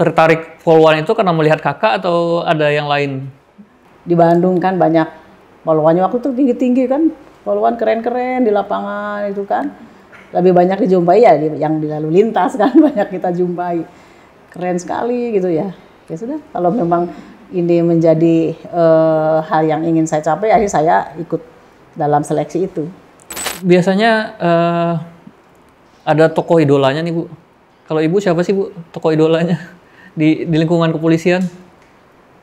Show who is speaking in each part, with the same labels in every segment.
Speaker 1: tertarik poluan itu karena melihat kakak atau ada yang lain? Di Bandung kan banyak poluannya waktu itu tinggi-tinggi kan.
Speaker 2: Poluan keren-keren di lapangan itu kan. Lebih banyak dijumpai ya yang di lalu lintas kan banyak kita jumpai. Keren sekali gitu ya. Ya sudah, kalau memang ini menjadi uh, hal yang ingin saya capai, akhirnya saya ikut dalam seleksi itu.
Speaker 1: Biasanya uh, ada tokoh idolanya nih Bu. Kalau Ibu siapa sih Bu tokoh idolanya? di di lingkungan kepolisian?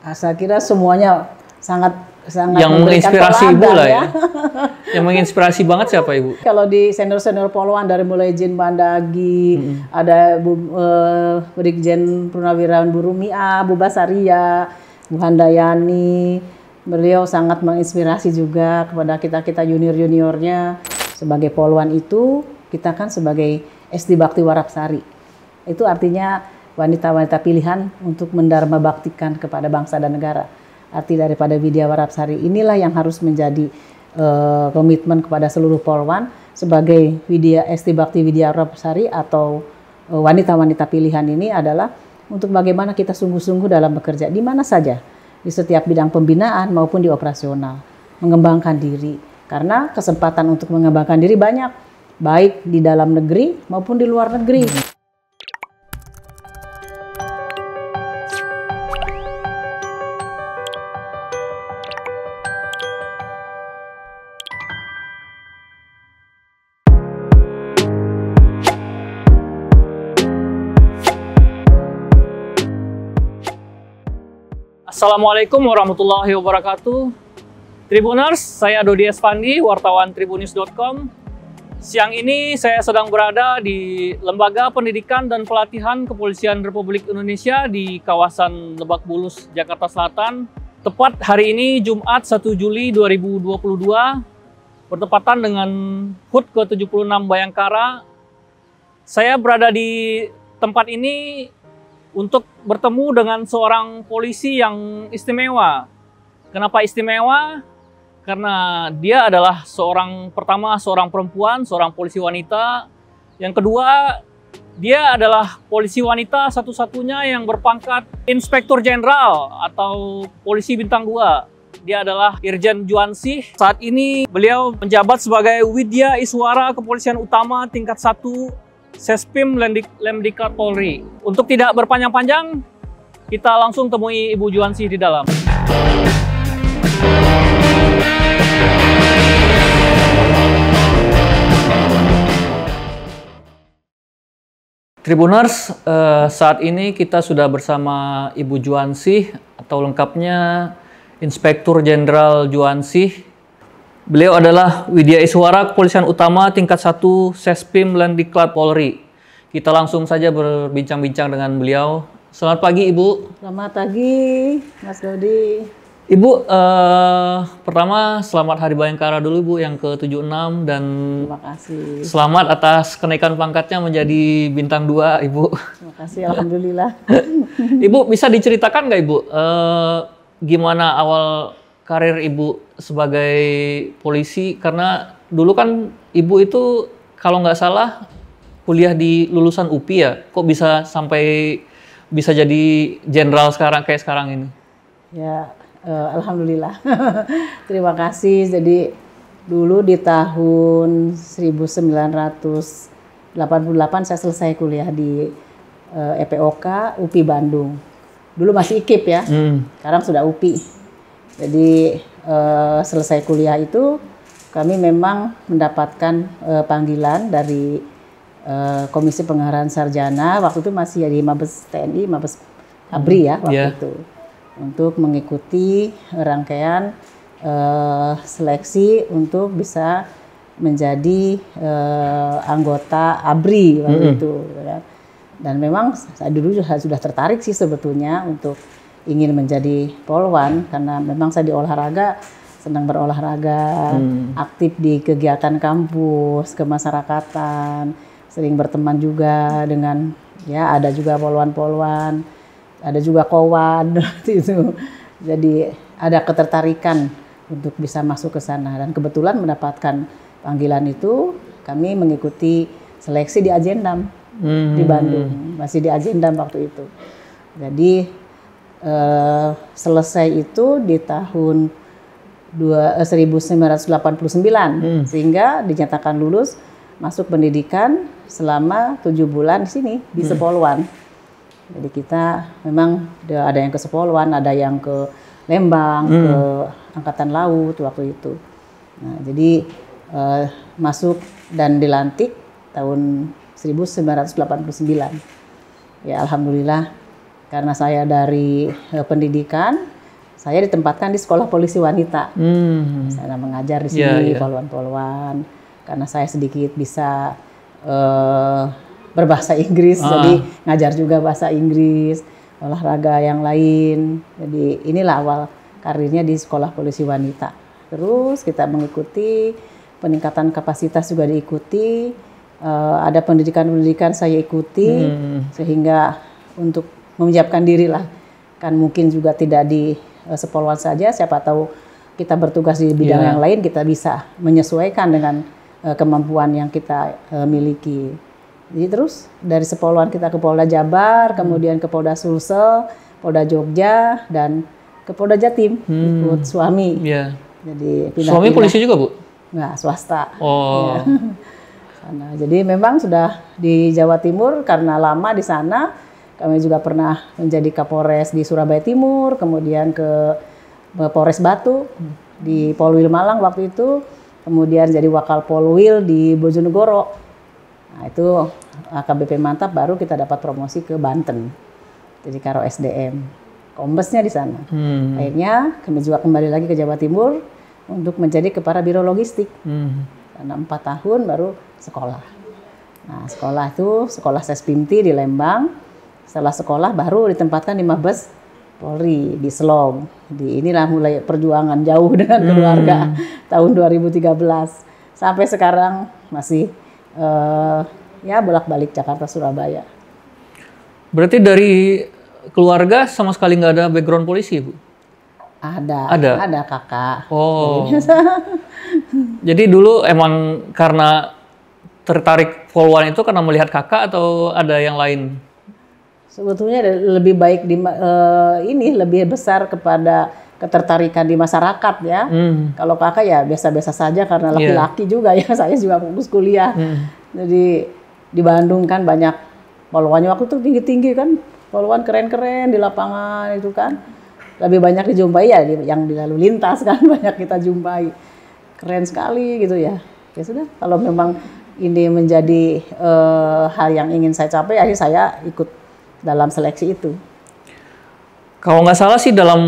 Speaker 2: Ah, saya kira semuanya sangat sangat yang menginspirasi ibu lah ya. ya.
Speaker 1: yang menginspirasi banget siapa ibu?
Speaker 2: Kalau di senior senior poluan dari mulai Jin Bandagi, mm -hmm. ada Bu uh, Brigjen Purnawirawan Bu Rumia, Bu Basaria, Bu Handayani, beliau sangat menginspirasi juga kepada kita kita junior juniornya sebagai poluan itu kita kan sebagai SD Bakti Warapsari itu artinya wanita-wanita pilihan untuk mendarma baktikan kepada bangsa dan negara. Arti daripada Widya Warapsari inilah yang harus menjadi uh, komitmen kepada seluruh Polwan sebagai Widya ST Bakti Widya Warapsari atau eh, wanita-wanita uh, wanita -wanita pilihan ini adalah untuk bagaimana kita sungguh-sungguh dalam bekerja di mana saja di setiap bidang pembinaan maupun di operasional mengembangkan diri karena kesempatan untuk mengembangkan diri banyak baik di dalam negeri maupun di luar negeri.
Speaker 1: Assalamualaikum warahmatullahi wabarakatuh. Tribuners, saya Dodi Espandi, wartawan tribunis.com. Siang ini saya sedang berada di Lembaga Pendidikan dan Pelatihan Kepolisian Republik Indonesia di kawasan Lebak Bulus, Jakarta Selatan. Tepat hari ini Jumat 1 Juli 2022, bertepatan dengan HUT ke-76 Bayangkara. Saya berada di tempat ini untuk bertemu dengan seorang polisi yang istimewa. Kenapa istimewa? Karena dia adalah seorang pertama seorang perempuan, seorang polisi wanita. Yang kedua, dia adalah polisi wanita satu-satunya yang berpangkat Inspektur Jenderal atau polisi bintang 2. Dia adalah Irjen Juansih. Saat ini beliau menjabat sebagai Widya Iswara Kepolisian Utama tingkat 1 Sespim Lemdika Polri. Untuk tidak berpanjang-panjang, kita langsung temui Ibu Juansi di dalam. Tribuners, eh, saat ini kita sudah bersama Ibu Juansi atau lengkapnya Inspektur Jenderal Juansi Beliau adalah Widya Iswara, Kepolisian Utama Tingkat 1 Sespim Landiklat Polri. Kita langsung saja berbincang-bincang dengan beliau. Selamat pagi Ibu.
Speaker 2: Selamat pagi Mas Dodi.
Speaker 1: Ibu, eh, pertama selamat Hari Bayangkara dulu Ibu yang ke-76 dan Terima kasih. selamat atas kenaikan pangkatnya menjadi bintang 2 Ibu. Terima
Speaker 2: kasih, Alhamdulillah.
Speaker 1: Ibu bisa diceritakan nggak Ibu, eh, gimana awal karir ibu sebagai polisi karena dulu kan ibu itu kalau nggak salah kuliah di lulusan UPI ya kok bisa sampai bisa jadi jenderal sekarang kayak sekarang ini
Speaker 2: ya uh, alhamdulillah terima kasih jadi dulu di tahun 1988 saya selesai kuliah di uh, eh, EPOK UPI Bandung dulu masih IKIP ya hmm. sekarang sudah UPI jadi uh, selesai kuliah itu kami memang mendapatkan uh, panggilan dari uh, Komisi Pengarahan Sarjana waktu itu masih jadi di Mabes TNI, Mabes Abri ya hmm, waktu yeah. itu untuk mengikuti rangkaian uh, seleksi untuk bisa menjadi uh, anggota ABRI waktu mm -hmm. itu. Ya. Dan memang saya dulu sudah, sudah tertarik sih sebetulnya untuk ingin menjadi polwan karena memang saya di olahraga senang berolahraga, hmm. aktif di kegiatan kampus, kemasyarakatan, sering berteman juga dengan ya ada juga polwan-polwan, ada juga kowan itu. Jadi ada ketertarikan untuk bisa masuk ke sana dan kebetulan mendapatkan panggilan itu kami mengikuti seleksi di Ajendam
Speaker 1: hmm. di Bandung,
Speaker 2: masih di Ajendam waktu itu. Jadi uh, selesai itu di tahun dua, eh, uh, 1989 hmm. sehingga dinyatakan lulus masuk pendidikan selama tujuh bulan di sini di hmm. Sepoluan. Jadi kita memang ada yang ke Sepoluan, ada yang ke Lembang, hmm. ke Angkatan Laut waktu itu. Nah, jadi uh, masuk dan dilantik tahun 1989. Ya alhamdulillah karena saya dari uh, pendidikan saya ditempatkan di sekolah polisi wanita
Speaker 1: hmm. saya
Speaker 2: mengajar di iya, sini yeah, yeah. poluan-poluan karena saya sedikit bisa uh, berbahasa Inggris ah. jadi ngajar juga bahasa Inggris olahraga yang lain jadi inilah awal karirnya di sekolah polisi wanita terus kita mengikuti peningkatan kapasitas juga diikuti uh, ada pendidikan-pendidikan saya ikuti hmm. sehingga untuk menyiapkan diri lah. Kan mungkin juga tidak di uh, eh, Sepoluan saja, siapa tahu kita bertugas di bidang yeah. yang lain kita bisa menyesuaikan dengan uh, kemampuan yang kita uh, miliki. Jadi terus dari Sepoluan kita ke Polda Jabar, hmm. kemudian ke Polda Sulsel, Polda Jogja dan ke Polda Jatim hmm. ikut suami. Yeah. Jadi pindah suami polisi juga bu? Nggak swasta. Oh. Ya. Jadi memang sudah di Jawa Timur karena lama di sana kami juga pernah menjadi Kapolres di Surabaya Timur, kemudian ke eh, Polres Batu di Polwil Malang waktu itu, kemudian jadi Wakal Polwil di Bojonegoro. Nah, itu AKBP mantap baru kita dapat promosi ke Banten. Jadi Karo SDM. Kombesnya di sana. Hmm. Akhirnya kami juga kembali lagi ke Jawa Timur untuk menjadi kepala biro logistik. Hmm. Karena empat tahun baru sekolah. Nah, sekolah itu sekolah Sespinti di Lembang setelah sekolah baru ditempatkan di Mabes Polri di Selong. Di inilah mulai perjuangan jauh dengan hmm. keluarga hmm. tahun 2013 sampai sekarang masih uh, ya bolak-balik Jakarta Surabaya.
Speaker 1: Berarti dari keluarga sama sekali nggak ada background polisi, Bu?
Speaker 2: Ada. Ada. Ada kakak.
Speaker 1: Oh. Jadi dulu emang karena tertarik poluan itu karena melihat kakak atau ada yang lain?
Speaker 2: sebetulnya lebih baik di uh, ini lebih besar kepada ketertarikan di masyarakat ya. Mm. Kalau kakak ya biasa-biasa saja karena iya. laki-laki yeah. juga ya. Saya juga fokus kuliah. Mm. Jadi di Bandung kan banyak poluannya waktu itu tinggi-tinggi kan. Poluan keren-keren di lapangan itu kan. Lebih banyak dijumpai ya yang di lalu lintas kan banyak kita jumpai. Keren sekali gitu ya. Ya sudah kalau memang ini menjadi uh, hal yang ingin saya capai akhirnya saya ikut dalam seleksi itu.
Speaker 1: Kalau nggak salah sih dalam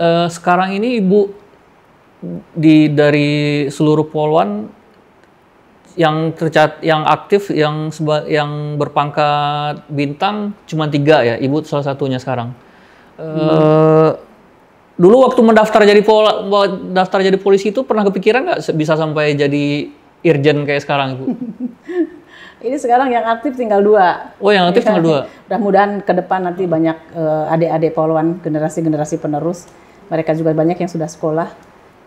Speaker 1: uh, sekarang ini ibu di dari seluruh polwan yang tercat yang aktif yang seba, yang berpangkat bintang cuma tiga ya ibu salah satunya sekarang. Hmm. dulu waktu mendaftar jadi pol, daftar jadi polisi itu pernah kepikiran nggak bisa sampai jadi irjen kayak sekarang ibu?
Speaker 2: Ini sekarang yang aktif tinggal dua. Oh, yang aktif tinggal dua. Kan mudah-mudahan ke depan nanti banyak uh, adik-adik poluan generasi-generasi penerus. Mereka juga banyak yang sudah sekolah.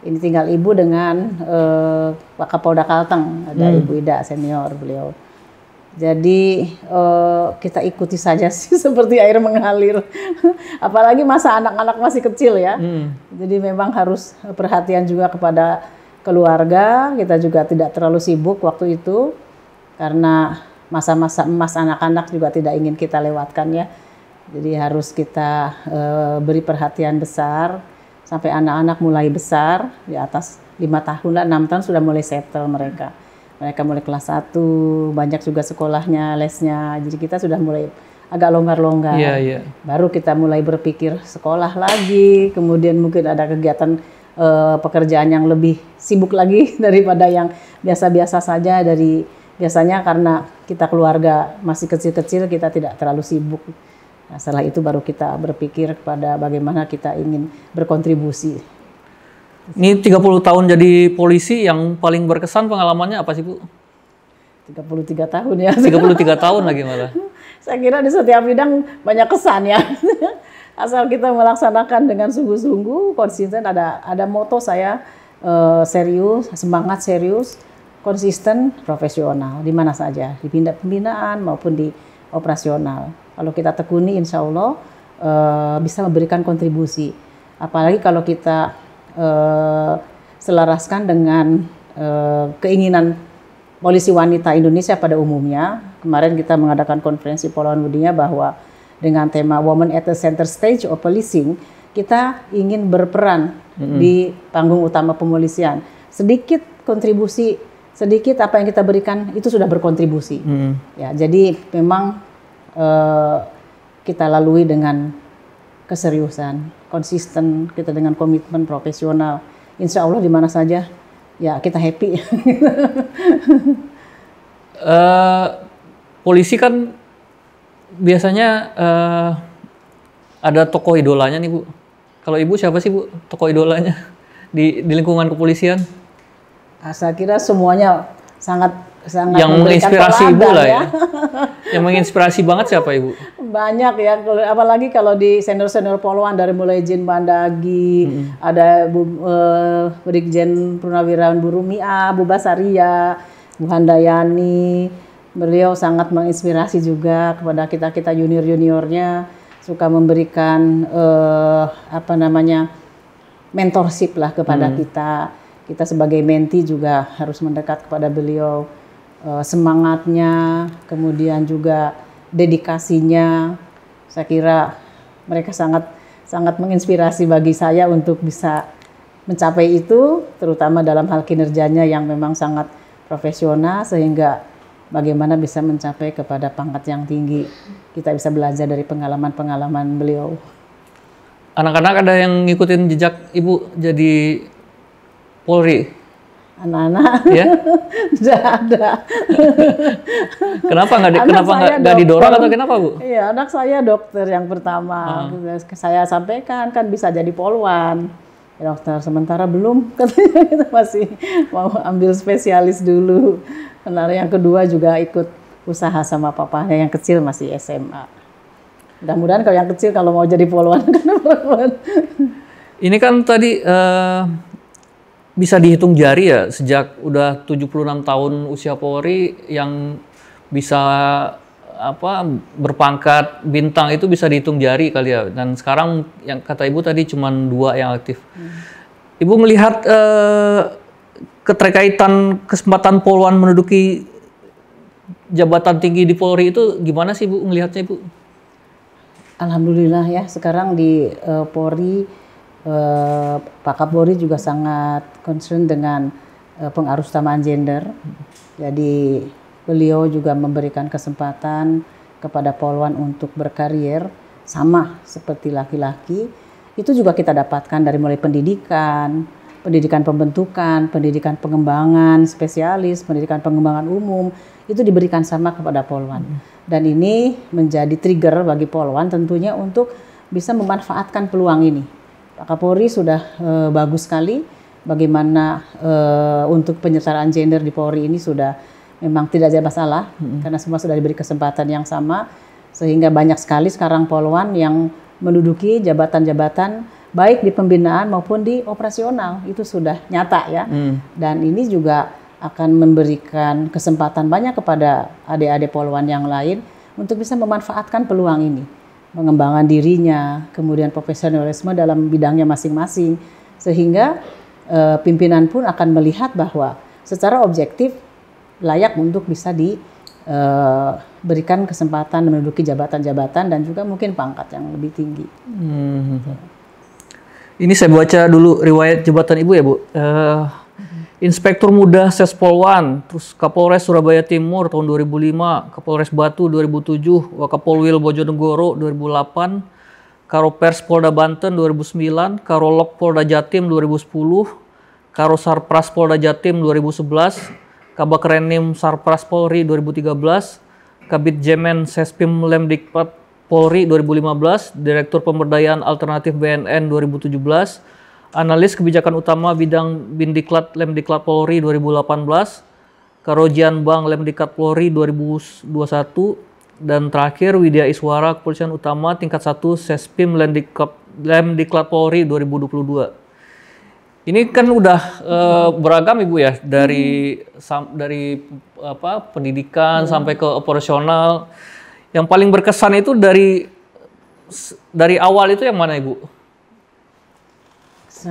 Speaker 2: Ini tinggal ibu dengan uh, Pak Kapolda Kalteng, ada hmm. Ibu Ida senior beliau. Jadi uh, kita ikuti saja sih seperti air mengalir. Apalagi masa anak-anak masih kecil ya. Hmm. Jadi memang harus perhatian juga kepada keluarga. Kita juga tidak terlalu sibuk waktu itu karena masa-masa emas anak-anak juga tidak ingin kita lewatkan ya. Jadi harus kita e, beri perhatian besar sampai anak-anak mulai besar di atas lima tahun lah enam tahun sudah mulai settle mereka. Mereka mulai kelas satu banyak juga sekolahnya, lesnya. Jadi kita sudah mulai agak longgar-longgar. Yeah, yeah. Baru kita mulai berpikir sekolah lagi, kemudian mungkin ada kegiatan e, pekerjaan yang lebih sibuk lagi daripada yang biasa-biasa saja dari biasanya karena kita keluarga masih kecil-kecil kita tidak terlalu sibuk. Nah, setelah itu baru kita berpikir kepada bagaimana kita ingin berkontribusi.
Speaker 1: Ini 30 tahun jadi polisi yang paling berkesan pengalamannya apa sih Bu? 33
Speaker 2: tahun ya. 33
Speaker 1: tahun lagi malah.
Speaker 2: Saya kira di setiap bidang banyak kesan ya. Asal kita melaksanakan dengan sungguh-sungguh, konsisten ada ada moto saya eh, serius, semangat serius, konsisten, profesional di mana saja, di pindah pembinaan maupun di operasional. Kalau kita tekuni, insya Allah e, bisa memberikan kontribusi. Apalagi kalau kita e, selaraskan dengan e, keinginan polisi wanita Indonesia pada umumnya. Kemarin kita mengadakan konferensi Polawan Budinya bahwa dengan tema Women at the Center Stage of Policing, kita ingin berperan mm -hmm. di panggung utama pemolisian. Sedikit kontribusi sedikit apa yang kita berikan itu sudah berkontribusi. Hmm. Ya, jadi memang uh, kita lalui dengan keseriusan, konsisten, kita dengan komitmen profesional. Insya Allah di mana saja ya kita happy.
Speaker 1: uh, polisi kan biasanya uh, ada tokoh idolanya nih bu. Kalau ibu siapa sih bu tokoh idolanya di, di lingkungan kepolisian?
Speaker 2: Nah, saya kira semuanya sangat sangat yang menginspirasi ibu lah ya. ya.
Speaker 1: yang menginspirasi banget siapa ibu?
Speaker 2: Banyak ya, apalagi kalau di senior senior poluan dari mulai Jin Bandagi, hmm. ada Bu uh, Brigjen Purnawirawan Bu Rumia, Bu Basaria, Bu Handayani. Beliau sangat menginspirasi juga kepada kita kita junior juniornya suka memberikan uh, apa namanya mentorship lah kepada hmm. kita kita sebagai menti juga harus mendekat kepada beliau eh, semangatnya kemudian juga dedikasinya saya kira mereka sangat sangat menginspirasi bagi saya untuk bisa mencapai itu terutama dalam hal kinerjanya yang memang sangat profesional sehingga bagaimana bisa mencapai kepada pangkat yang tinggi kita bisa belajar dari pengalaman-pengalaman
Speaker 1: beliau anak-anak ada yang ngikutin jejak ibu jadi Polri? Anak-anak ya?
Speaker 2: Tidak ada.
Speaker 1: kenapa nggak di, kenapa nggak didorong atau kenapa bu?
Speaker 2: Iya anak saya dokter yang pertama. Ah. Saya sampaikan kan bisa jadi polwan. Ya, dokter sementara belum katanya kita gitu, masih mau ambil spesialis dulu. Benar yang kedua juga ikut usaha sama papanya yang kecil masih SMA. Mudah-mudahan kalau yang kecil kalau mau jadi polwan kan
Speaker 1: polwan. Ini kan tadi uh, bisa dihitung jari ya sejak udah 76 tahun usia Polri yang bisa apa berpangkat bintang itu bisa dihitung jari kali ya dan sekarang yang kata ibu tadi cuma dua yang aktif hmm. ibu melihat eh, keterkaitan kesempatan poluan menduduki jabatan tinggi di Polri itu gimana sih ibu melihatnya ibu
Speaker 2: Alhamdulillah ya sekarang di eh, Polri Eh, Pak Kapolri juga sangat concern dengan eh, pengaruh utamaan gender. Jadi beliau juga memberikan kesempatan kepada polwan untuk berkarier sama seperti laki-laki. Itu juga kita dapatkan dari mulai pendidikan, pendidikan pembentukan, pendidikan pengembangan spesialis, pendidikan pengembangan umum itu diberikan sama kepada polwan. Hmm. Dan ini menjadi trigger bagi polwan tentunya untuk bisa memanfaatkan peluang ini Pak Kapolri sudah eh, bagus sekali bagaimana eh, untuk penyetaraan gender di Polri ini sudah memang tidak ada masalah hmm. karena semua sudah diberi kesempatan yang sama sehingga banyak sekali sekarang poluan yang menduduki jabatan-jabatan baik di pembinaan maupun di operasional itu sudah nyata ya hmm. dan ini juga akan memberikan kesempatan banyak kepada adik-adik poluan yang lain untuk bisa memanfaatkan peluang ini pengembangan dirinya, kemudian profesionalisme dalam bidangnya masing-masing, sehingga e, pimpinan pun akan melihat bahwa secara objektif layak untuk bisa diberikan eh, kesempatan menduduki jabatan-jabatan dan juga mungkin pangkat yang lebih tinggi.
Speaker 1: Hmm. Ini saya baca dulu riwayat jabatan ibu ya bu. Uh, Inspektur Muda Sespolwan, terus Kapolres Surabaya Timur tahun 2005, Kapolres Batu 2007, Wakapolwil Bojonegoro 2008, Karopers Polda Banten 2009, Karolog Polda Jatim 2010, Karosarpras Polda Jatim 2011, Kabak Renim Sarpras Polri 2013, Kabit Jemen Sespim Lemdikpat Polri 2015, Direktur Pemberdayaan Alternatif BNN 2017, analis kebijakan utama bidang Bindiklat Lemdiklat Polri 2018, Karojian Bank Lemdiklat Polri 2021, dan terakhir Widya Iswara Kepolisian Utama tingkat 1 Sespim Lemdiklat, Lemdiklat Polri 2022. Ini kan udah uh, beragam Ibu ya dari hmm. sam, dari apa pendidikan hmm. sampai ke operasional. Yang paling berkesan itu dari dari awal itu yang mana Ibu?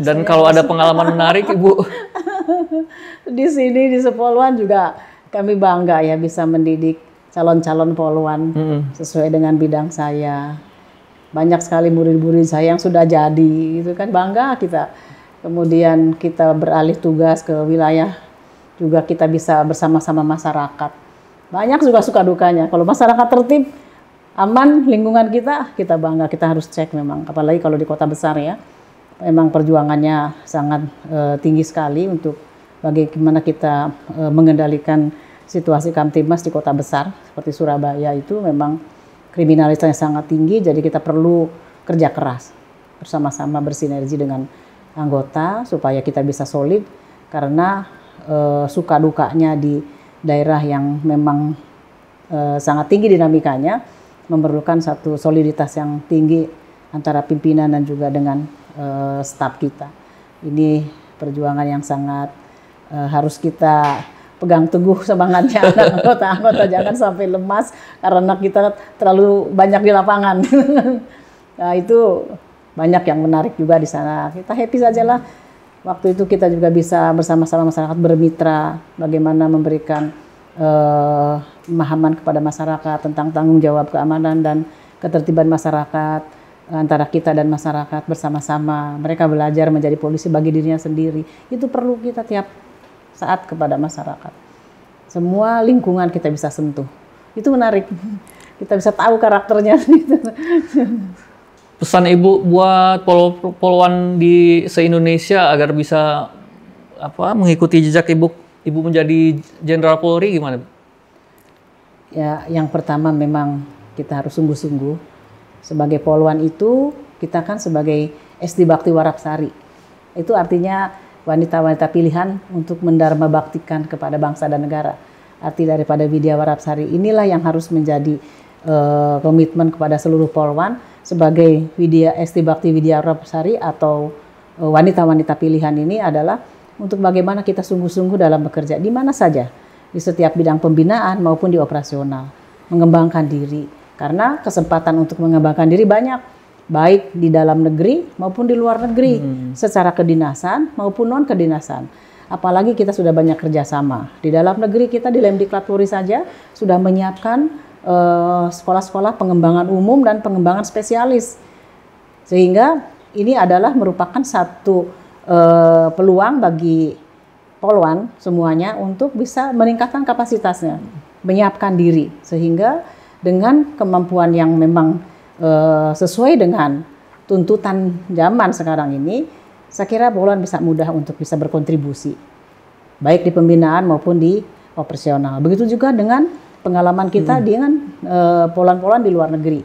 Speaker 1: Dan kalau ada pengalaman menarik Ibu?
Speaker 2: di sini di Sepoluan juga kami bangga ya bisa mendidik calon-calon poluan hmm. sesuai dengan bidang saya. Banyak sekali murid-murid saya yang sudah jadi, itu kan bangga kita. Kemudian kita beralih tugas ke wilayah juga kita bisa bersama-sama masyarakat. Banyak juga suka dukanya. Kalau masyarakat tertib, aman lingkungan kita, kita bangga. Kita harus cek memang, apalagi kalau di kota besar ya memang perjuangannya sangat uh, tinggi sekali untuk bagaimana kita uh, mengendalikan situasi Kamtimas di kota besar seperti Surabaya itu memang kriminalitasnya sangat tinggi jadi kita perlu kerja keras bersama-sama bersinergi dengan anggota supaya kita bisa solid karena uh, suka dukanya di daerah yang memang uh, sangat tinggi dinamikanya memerlukan satu soliditas yang tinggi antara pimpinan dan juga dengan uh, staf kita. Ini perjuangan yang sangat uh, harus kita pegang teguh semangatnya anggota-anggota jangan sampai lemas karena kita terlalu banyak di lapangan. nah, itu banyak yang menarik juga di sana. Kita happy sajalah. Waktu itu kita juga bisa bersama-sama masyarakat bermitra bagaimana memberikan pemahaman pemahaman kepada masyarakat tentang tanggung jawab keamanan dan ketertiban masyarakat antara kita dan masyarakat bersama-sama. Mereka belajar menjadi polisi bagi dirinya sendiri. Itu perlu kita tiap saat kepada masyarakat. Semua lingkungan kita bisa sentuh. Itu menarik. Kita bisa tahu karakternya.
Speaker 1: Pesan Ibu buat polwan di se-Indonesia agar bisa apa mengikuti jejak Ibu Ibu menjadi Jenderal Polri gimana?
Speaker 2: Ya, yang pertama memang kita harus sungguh-sungguh sebagai poluan itu kita kan sebagai SD Bakti Warapsari. Itu artinya wanita-wanita pilihan untuk mendarma baktikan kepada bangsa dan negara. Arti daripada Widya Warapsari inilah yang harus menjadi uh, komitmen kepada seluruh polwan sebagai Widya SD Bakti Widya Warapsari atau eh, wanita-wanita uh, pilihan ini adalah untuk bagaimana kita sungguh-sungguh dalam bekerja di mana saja di setiap bidang pembinaan maupun di operasional mengembangkan diri karena kesempatan untuk mengembangkan diri banyak baik di dalam negeri maupun di luar negeri hmm. secara kedinasan maupun non kedinasan. Apalagi kita sudah banyak kerjasama di dalam negeri kita di Lemdiklat saja sudah menyiapkan eh, sekolah-sekolah uh, pengembangan umum dan pengembangan spesialis sehingga ini adalah merupakan satu uh, peluang bagi Polwan semuanya untuk bisa meningkatkan kapasitasnya, menyiapkan diri sehingga dengan kemampuan yang memang e, sesuai dengan tuntutan zaman sekarang ini, saya kira Bolan bisa mudah untuk bisa berkontribusi baik di pembinaan maupun di operasional. Begitu juga dengan pengalaman kita hmm. dengan e, Polan-Polan di luar negeri.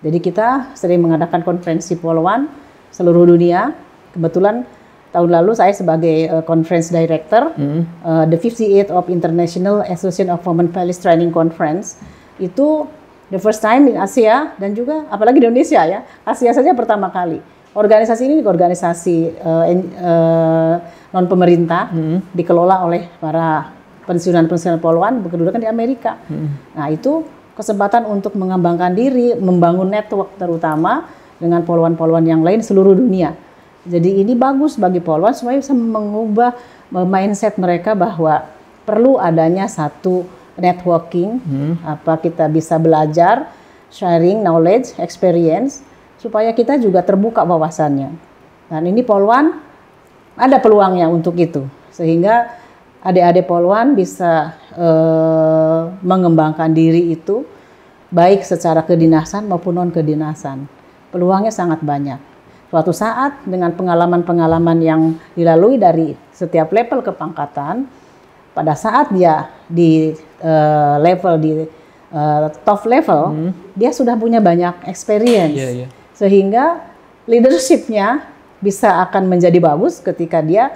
Speaker 2: Jadi kita sering mengadakan konferensi Poluan seluruh dunia. Kebetulan tahun lalu saya sebagai uh, conference director mm. uh, the 58 th of International Association of Women police Training Conference itu the first time in Asia dan juga apalagi di Indonesia ya Asia saja pertama kali organisasi ini organisasi uh, uh, non pemerintah hmm. dikelola oleh para pensiunan pensiunan poluan berkedudukan di Amerika hmm. nah itu kesempatan untuk mengembangkan diri membangun network terutama dengan poluan-poluan yang lain seluruh dunia jadi ini bagus bagi poluan supaya bisa mengubah eh, mindset mereka bahwa perlu adanya satu networking, hmm. apa kita bisa belajar, sharing knowledge, experience, supaya kita juga terbuka wawasannya. Dan ini Polwan ada peluangnya untuk itu, sehingga adik-adik Polwan bisa eh, mengembangkan diri itu baik secara kedinasan maupun non kedinasan. Peluangnya sangat banyak. Suatu saat dengan pengalaman-pengalaman yang dilalui dari setiap level kepangkatan, pada saat dia di uh, level di uh, top level hmm. dia sudah punya banyak experience yeah, yeah. sehingga leadershipnya bisa akan menjadi bagus ketika dia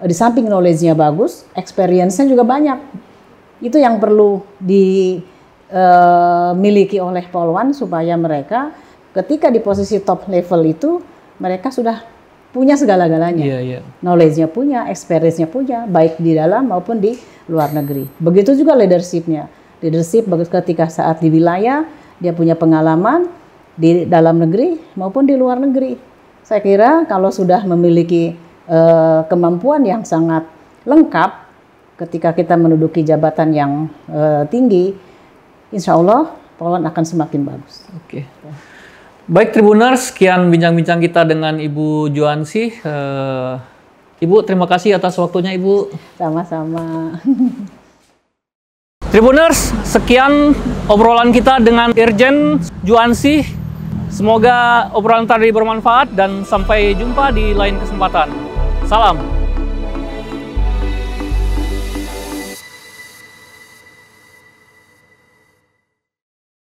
Speaker 2: eh, di samping knowledge-nya bagus experience-nya juga banyak itu yang perlu dimiliki uh, oleh polwan supaya mereka ketika di posisi top level itu mereka sudah punya segala-galanya. Yeah, yeah. Knowledge-nya punya, experience-nya punya, baik di dalam maupun di luar negeri. Begitu juga leadership-nya. Leadership ketika saat di wilayah, dia punya pengalaman di dalam negeri maupun di luar negeri. Saya kira kalau sudah memiliki uh, kemampuan yang sangat lengkap ketika kita menduduki jabatan yang uh, tinggi, insya Allah Poland akan semakin bagus. Oke. Okay. Ya.
Speaker 1: Baik Tribuners, sekian bincang-bincang kita dengan Ibu Juansi. Uh, Ibu, terima kasih atas waktunya Ibu. Sama-sama. Tribuners, sekian obrolan kita dengan Irjen Juansi. Semoga obrolan tadi bermanfaat dan sampai jumpa di lain kesempatan. Salam.